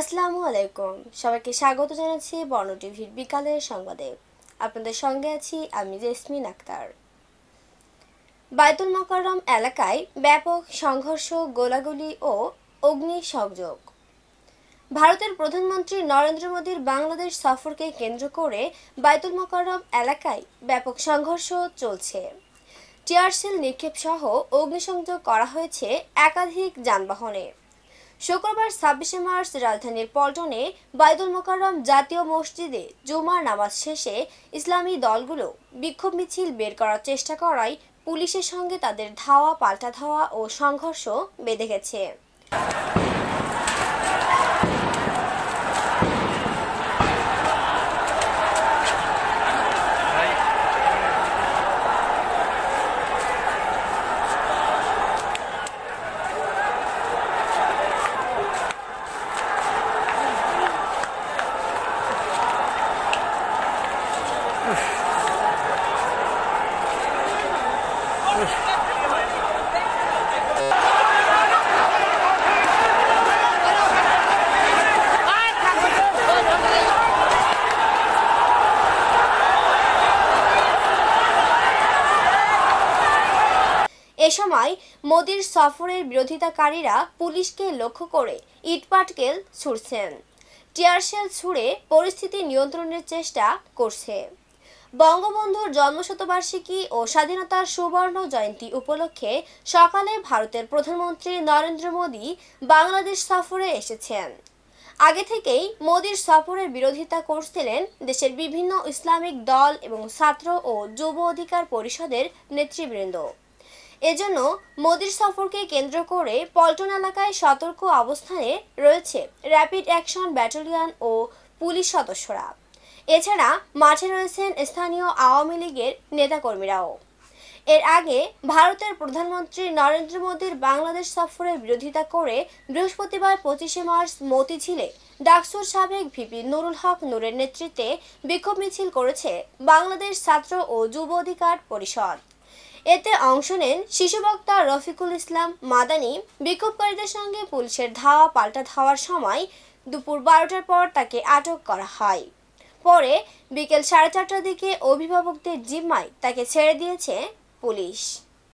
আসসালামু আলাইকুম সবাইকে স্বাগত জানাচ্ছি বর্ণ টিভির বিকালের সংবাদে আপনাদের সঙ্গে আছি আমি জেসমিন আক্তার বায়তুল মকরম এলাকায় ব্যাপক সংঘর্ষ গোলাগুলি ও অগ্নিসংযোগ ভারতের প্রধানমন্ত্রী নরেন্দ্র মোদীর বাংলাদেশ সফরকে কেন্দ্র করে বায়তুল মকরম এলাকায় ব্যাপক সংঘর্ষ চলছে টিয়ারসেল নিক্ষেপ সহ অগ্নিসংযোগ করা হয়েছে একাধিক যানবাহনের শুক্রবার ছাব্বিশে মার্চ রাজধানীর পল্টনে বাইদুল মোকাররম জাতীয় মসজিদে জুমার নামাজ শেষে ইসলামী দলগুলো বিক্ষোভ মিছিল বের করার চেষ্টা করায় পুলিশের সঙ্গে তাদের ধাওয়া পাল্টা ধাওয়া ও সংঘর্ষ বেঁধে গেছে এ সময় মোদির সফরের বিরোধিতাকারীরা পুলিশকে লক্ষ্য করে ইটপাটকেল ছুড়ছেন টিয়ারশেল ছুড়ে পরিস্থিতি নিয়ন্ত্রণের চেষ্টা করছে বঙ্গবন্ধুর জন্মশতবার্ষিকী ও স্বাধীনতার সুবর্ণ জয়ন্তী উপলক্ষে সকালে ভারতের প্রধানমন্ত্রী নরেন্দ্র মোদী বাংলাদেশ সফরে এসেছেন আগে থেকেই মোদীর সফরের বিরোধিতা করছিলেন দেশের বিভিন্ন ইসলামিক দল এবং ছাত্র ও যুব অধিকার পরিষদের নেতৃবৃন্দ এজন্য মোদীর সফরকে কেন্দ্র করে পল্টন এলাকায় সতর্ক অবস্থানে রয়েছে র্যাপিড অ্যাকশন ব্যাটালিয়ন ও পুলিশ সদস্যরা এছাড়া মাঠে রয়েছেন স্থানীয় আওয়ামী লীগের নেতাকর্মীরাও এর আগে ভারতের প্রধানমন্ত্রী নরেন্দ্র মোদীর বাংলাদেশ সফরের বিরোধিতা করে বৃহস্পতিবার পঁচিশে মার্চ মতিঝিলে ডাকসুর সাবেক ভিপি নুরুল হক নুরের নেতৃত্বে বিক্ষোভ মিছিল করেছে বাংলাদেশ ছাত্র ও যুব অধিকার পরিষদ এতে অংশ নেন শিশু বক্তা রফিকুল ইসলাম মাদানি বিক্ষোভকারীদের সঙ্গে পুলিশের ধাওয়া পাল্টা ধাওয়ার সময় দুপুর বারোটার পর তাকে আটক করা হয় পরে বিকেল সাড়ে চারটার দিকে অভিভাবকদের জিম্মায় তাকে ছেড়ে দিয়েছে পুলিশ